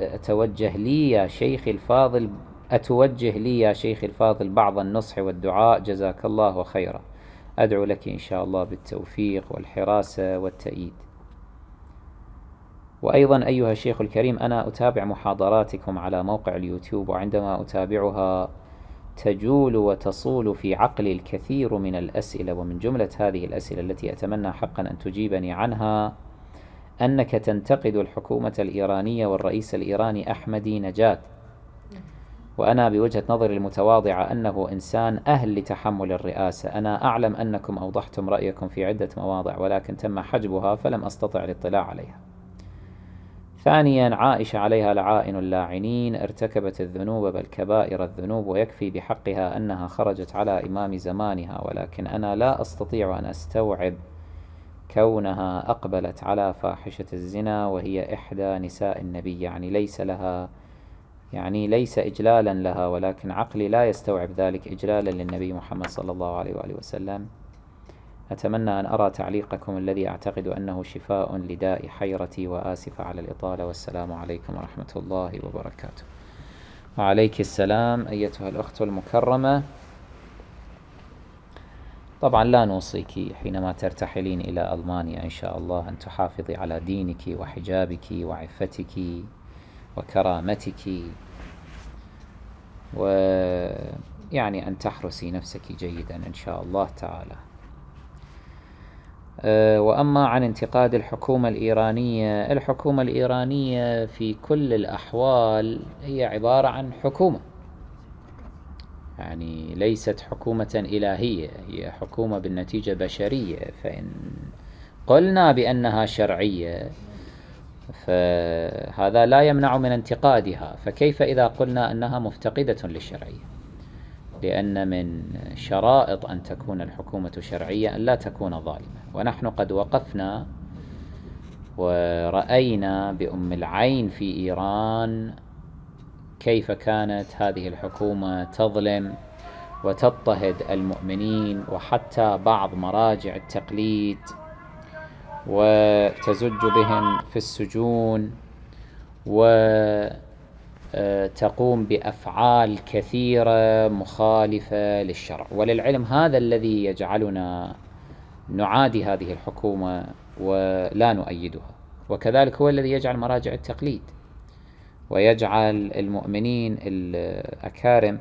أتوجه لي يا شيخ الفاضل أتوجه لي يا شيخ الفاضل بعض النصح والدعاء جزاك الله خيرا أدعو لك إن شاء الله بالتوفيق والحراسة والتأييد وأيضا أيها الشيخ الكريم أنا أتابع محاضراتكم على موقع اليوتيوب وعندما أتابعها تجول وتصول في عقلي الكثير من الأسئلة ومن جملة هذه الأسئلة التي أتمنى حقا أن تجيبني عنها أنك تنتقد الحكومة الإيرانية والرئيس الإيراني أحمدي نجات وأنا بوجهة نظري المتواضعة أنه إنسان أهل لتحمل الرئاسة أنا أعلم أنكم أوضحتم رأيكم في عدة مواضع ولكن تم حجبها فلم أستطع الاطلاع عليها ثانيا عائشة عليها لعائن اللاعنين ارتكبت الذنوب بل كبائر الذنوب ويكفي بحقها أنها خرجت على إمام زمانها ولكن أنا لا أستطيع أن أستوعب كونها أقبلت على فاحشة الزنا وهي إحدى نساء النبي يعني ليس لها يعني ليس إجلالا لها ولكن عقلي لا يستوعب ذلك إجلالا للنبي محمد صلى الله عليه وآله وسلم أتمنى أن أرى تعليقكم الذي أعتقد أنه شفاء لداء حيرتي وآسف على الإطالة والسلام عليكم ورحمة الله وبركاته وعليك السلام أيتها الأخت المكرمة طبعا لا نوصيك حينما ترتحلين إلى ألمانيا إن شاء الله أن تحافظي على دينك وحجابك وعفتك وكرامتك ويعني أن تحرسي نفسك جيدا إن شاء الله تعالى أه، وأما عن انتقاد الحكومة الإيرانية الحكومة الإيرانية في كل الأحوال هي عبارة عن حكومة يعني ليست حكومة إلهية هي حكومة بالنتيجة بشرية فإن قلنا بأنها شرعية فهذا لا يمنع من انتقادها فكيف إذا قلنا أنها مفتقدة للشرعية لأن من شرائط أن تكون الحكومة شرعية أن لا تكون ظالمة ونحن قد وقفنا ورأينا بأم العين في إيران كيف كانت هذه الحكومة تظلم وتضطهد المؤمنين وحتى بعض مراجع التقليد وتزج بهم في السجون وتقوم آه، بافعال كثيره مخالفه للشرع وللعلم هذا الذي يجعلنا نعادي هذه الحكومه ولا نؤيدها وكذلك هو الذي يجعل مراجع التقليد ويجعل المؤمنين الاكارم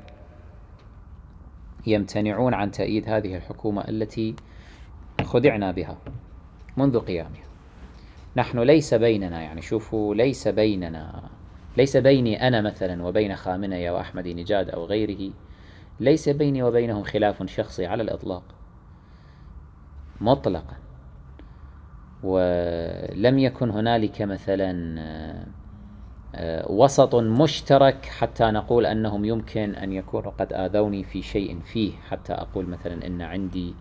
يمتنعون عن تأييد هذه الحكومة التي خدعنا بها منذ قيامها نحن ليس بيننا يعني شوفوا ليس بيننا ليس بيني أنا مثلا وبين خامنئي وأحمد نجاد أو غيره ليس بيني وبينهم خلاف شخصي على الإطلاق مطلقا ولم يكن هنالك مثلا آه، وسط مشترك حتى نقول أنهم يمكن أن يكونوا قد آذوني في شيء فيه حتى أقول مثلا أن عندي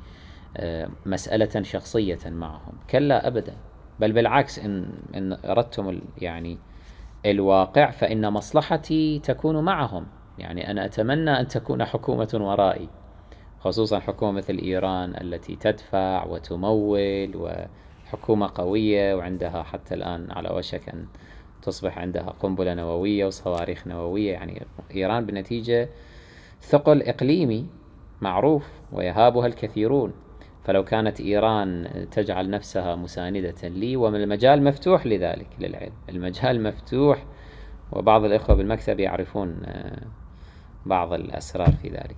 مسألة شخصية معهم كلا أبدا بل بالعكس إن, إن أردتم يعني الواقع فإن مصلحتي تكون معهم يعني أنا أتمنى أن تكون حكومة ورائي خصوصا حكومة مثل إيران التي تدفع وتمول وحكومة قوية وعندها حتى الآن على وشك أن تصبح عندها قنبلة نووية وصواريخ نووية يعني إيران بالنتيجة ثقل إقليمي معروف ويهابها الكثيرون فلو كانت إيران تجعل نفسها مساندة لي ومن المجال مفتوح لذلك للعلم المجال مفتوح وبعض الإخوة بالمكتب يعرفون آه، بعض الأسرار في ذلك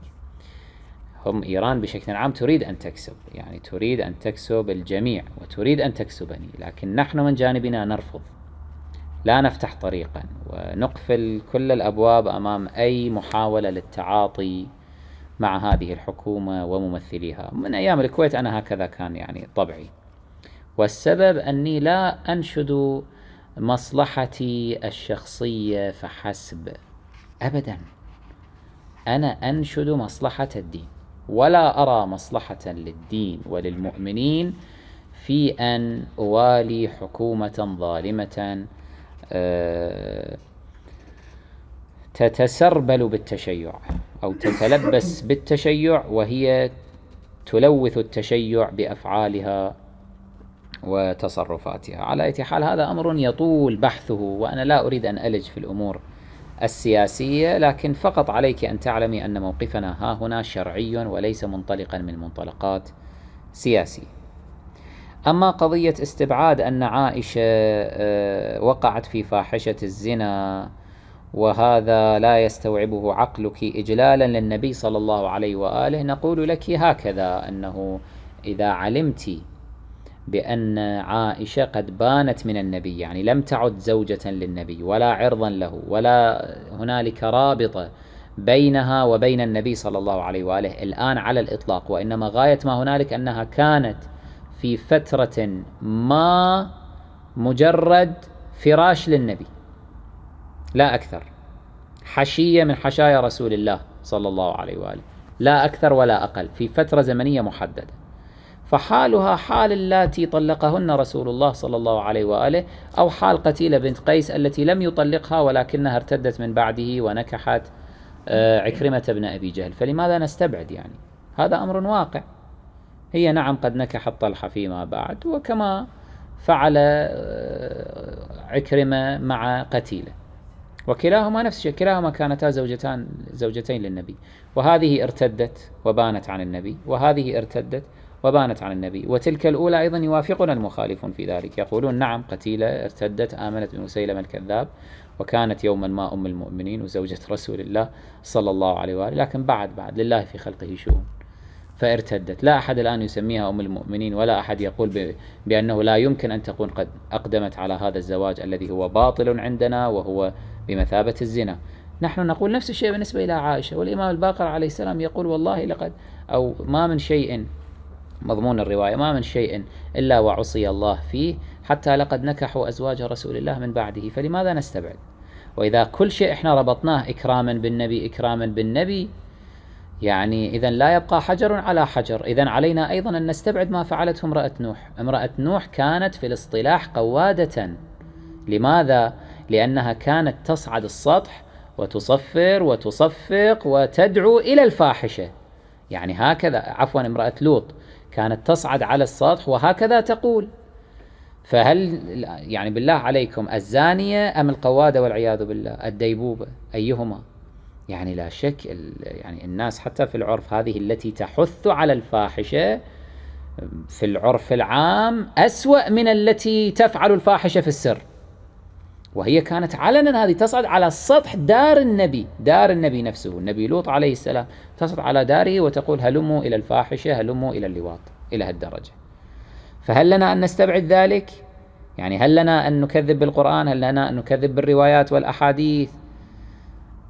هم إيران بشكل عام تريد أن تكسب يعني تريد أن تكسب الجميع وتريد أن تكسبني لكن نحن من جانبنا نرفض لا نفتح طريقا ونقفل كل الأبواب أمام أي محاولة للتعاطي مع هذه الحكومة وممثليها من أيام الكويت أنا هكذا كان يعني طبعي والسبب أني لا أنشد مصلحتي الشخصية فحسب أبدا أنا أنشد مصلحة الدين ولا أرى مصلحة للدين وللمؤمنين في أن أوالي حكومة ظالمة أه تتسربل بالتشيع أو تتلبس بالتشيع وهي تلوث التشيع بأفعالها وتصرفاتها على أي حال هذا أمر يطول بحثه وأنا لا أريد أن ألج في الأمور السياسية لكن فقط عليك أن تعلمي أن موقفنا ها هنا شرعي وليس منطلقا من منطلقات سياسية أما قضية استبعاد أن عائشة آه، وقعت في فاحشة الزنا وهذا لا يستوعبه عقلك إجلالا للنبي صلى الله عليه وآله نقول لك هكذا أنه إذا علمت بأن عائشة قد بانت من النبي يعني لم تعد زوجة للنبي ولا عرضا له ولا هنالك رابطة بينها وبين النبي صلى الله عليه وآله الآن على الإطلاق وإنما غاية ما هنالك أنها كانت في فترة ما مجرد فراش للنبي لا أكثر حشية من حشايا رسول الله صلى الله عليه وآله لا أكثر ولا أقل في فترة زمنية محددة فحالها حال اللاتي طلقهن رسول الله صلى الله عليه وآله أو حال قتيلة بنت قيس التي لم يطلقها ولكنها ارتدت من بعده ونكحت آه، عكرمة بن أبي جهل فلماذا نستبعد يعني هذا أمر واقع هي نعم قد نكحت طلحة فيما بعد وكما فعل آه، عكرمة مع قتيله وكلاهما نفس الشيء كلاهما كانتا زوجتان زوجتين للنبي وهذه ارتدت وبانت عن النبي وهذه ارتدت وبانت عن النبي وتلك الأولى أيضا يوافقنا المخالفون في ذلك يقولون نعم قتيلة ارتدت آمنت بمسيلمة الكذاب وكانت يوما ما أم المؤمنين وزوجة رسول الله صلى الله عليه وآله لكن بعد بعد لله في خلقه شؤون فارتدت لا أحد الآن يسميها أم المؤمنين ولا أحد يقول بأنه لا يمكن أن تكون قد أقدمت على هذا الزواج الذي هو باطل عندنا وهو بمثابة الزنا نحن نقول نفس الشيء بالنسبة إلى عائشة والإمام الباقر عليه السلام يقول والله لقد أو ما من شيء مضمون الرواية ما من شيء إلا وعصي الله فيه حتى لقد نكحوا أزواج رسول الله من بعده فلماذا نستبعد وإذا كل شيء إحنا ربطناه إكراما بالنبي إكراما بالنبي يعني إذا لا يبقى حجر على حجر إذا علينا أيضا أن نستبعد ما فعلته امرأة نوح امرأة نوح كانت في الاصطلاح قوادة لماذا؟ لأنها كانت تصعد السطح وتصفر وتصفق وتدعو إلى الفاحشة يعني هكذا عفوا امرأة لوط كانت تصعد على السطح وهكذا تقول فهل يعني بالله عليكم الزانية أم القوادة والعياذ بالله الديبوبة أيهما يعني لا شك يعني الناس حتى في العرف هذه التي تحث على الفاحشة في العرف العام أسوأ من التي تفعل الفاحشة في السر وهي كانت علنا هذه تصعد على سطح دار النبي دار النبي نفسه النبي لوط عليه السلام تصعد على داره وتقول هلموا إلى الفاحشة هلموا إلى اللواط إلى هالدرجة فهل لنا أن نستبعد ذلك؟ يعني هل لنا أن نكذب بالقرآن؟ هل لنا أن نكذب بالروايات والأحاديث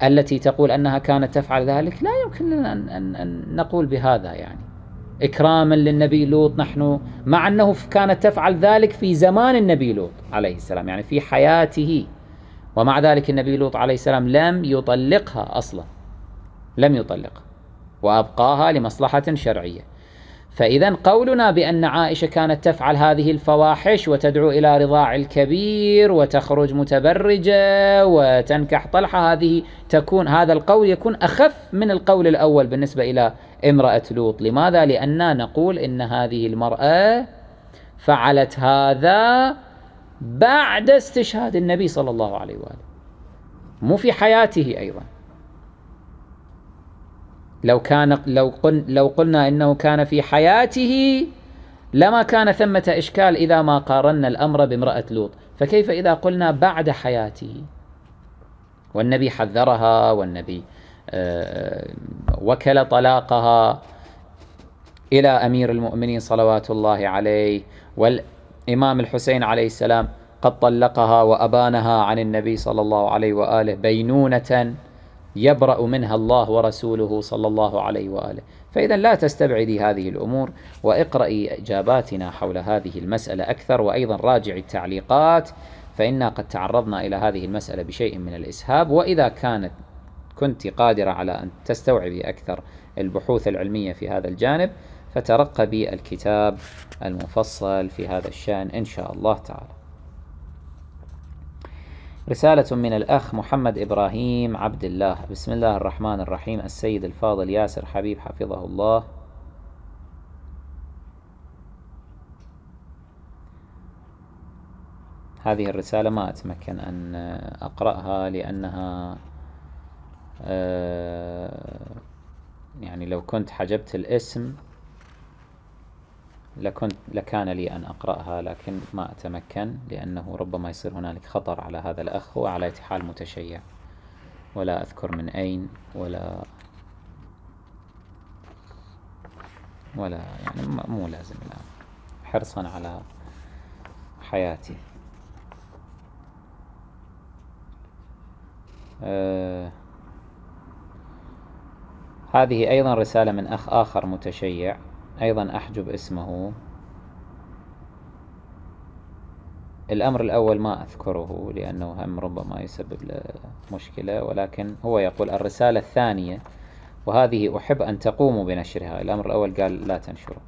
التي تقول أنها كانت تفعل ذلك؟ لا يمكن لنا أن, أن, أن نقول بهذا يعني إكراما للنبي لوط نحن مع أنه كانت تفعل ذلك في زمان النبي لوط عليه السلام يعني في حياته ومع ذلك النبي لوط عليه السلام لم يطلقها أصلا لم يطلقها وأبقاها لمصلحة شرعية فإذا قولنا بأن عائشة كانت تفعل هذه الفواحش وتدعو إلى رضاع الكبير وتخرج متبرجة وتنكح طلحة هذه تكون هذا القول يكون أخف من القول الأول بالنسبة إلى امرأة لوط، لماذا؟ لأننا نقول إن هذه المرأة فعلت هذا بعد استشهاد النبي صلى الله عليه وآله. مو في حياته أيضا. لو كان لو قل لو قلنا انه كان في حياته لما كان ثمة إشكال إذا ما قارنا الأمر بامرأة لوط فكيف إذا قلنا بعد حياته والنبي حذرها والنبي آه، وكل طلاقها إلى أمير المؤمنين صلوات الله عليه والإمام الحسين عليه السلام قد طلقها وأبانها عن النبي صلى الله عليه وآله بينونة يبرأ منها الله ورسوله صلى الله عليه وآله فإذا لا تستبعدي هذه الأمور واقرأي إجاباتنا حول هذه المسألة أكثر وأيضا راجعي التعليقات فإنا قد تعرضنا إلى هذه المسألة بشيء من الإسهاب وإذا كانت كنت قادرة على أن تستوعبي أكثر البحوث العلمية في هذا الجانب فترقبي الكتاب المفصل في هذا الشأن إن شاء الله تعالى رسالة من الأخ محمد إبراهيم عبد الله بسم الله الرحمن الرحيم السيد الفاضل ياسر حبيب حفظه الله هذه الرسالة ما أتمكن أن أقرأها لأنها آه، يعني لو كنت حجبت الاسم لكنت لكان لي أن أقرأها لكن ما أتمكن لأنه ربما يصير هنالك خطر على هذا الأخ هو على حال متشيع ولا أذكر من أين ولا ولا يعني مو لازم الآن حرصا على حياتي آه هذه أيضا رسالة من أخ آخر متشيع أيضا أحجب اسمه الأمر الأول ما أذكره لأنه هم ربما يسبب له مشكلة ولكن هو يقول الرسالة الثانية وهذه أحب أن تقوموا بنشرها الأمر الأول قال لا تنشره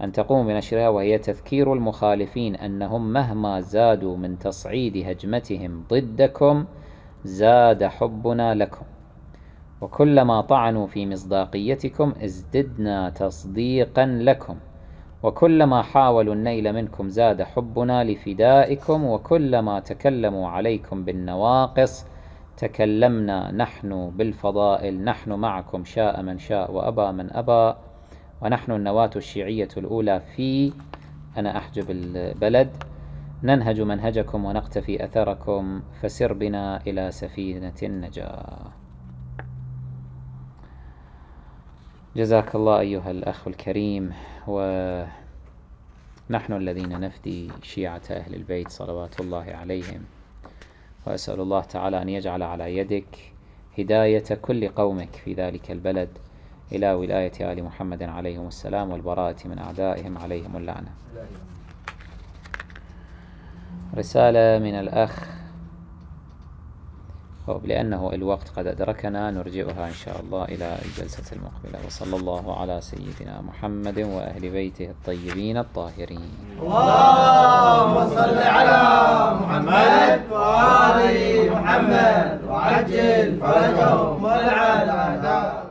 أن تقوموا بنشرها وهي تذكير المخالفين أنهم مهما زادوا من تصعيد هجمتهم ضدكم زاد حبنا لكم وكلما طعنوا في مصداقيتكم ازددنا تصديقا لكم وكلما حاولوا النيل منكم زاد حبنا لفدائكم وكلما تكلموا عليكم بالنواقص تكلمنا نحن بالفضائل نحن معكم شاء من شاء وأبى من أبى ونحن النواة الشيعية الأولى في أنا أحجب البلد ننهج منهجكم ونقتفي أثركم فسر بنا إلى سفينة النجاة جزاك الله أيها الأخ الكريم ونحن الذين نفدي شيعة أهل البيت صلوات الله عليهم وأسأل الله تعالى أن يجعل على يدك هداية كل قومك في ذلك البلد إلى ولاية آل محمد عليهم السلام والبراءة من أعدائهم عليهم اللعنة رسالة من الأخ طب لأنه الوقت قد أدركنا نرجئها إن شاء الله إلى الجلسة المقبلة وصلى الله على سيدنا محمد وأهل بيته الطيبين الطاهرين اللهم صل على محمد وآل محمد وعجل فرجهم ولعن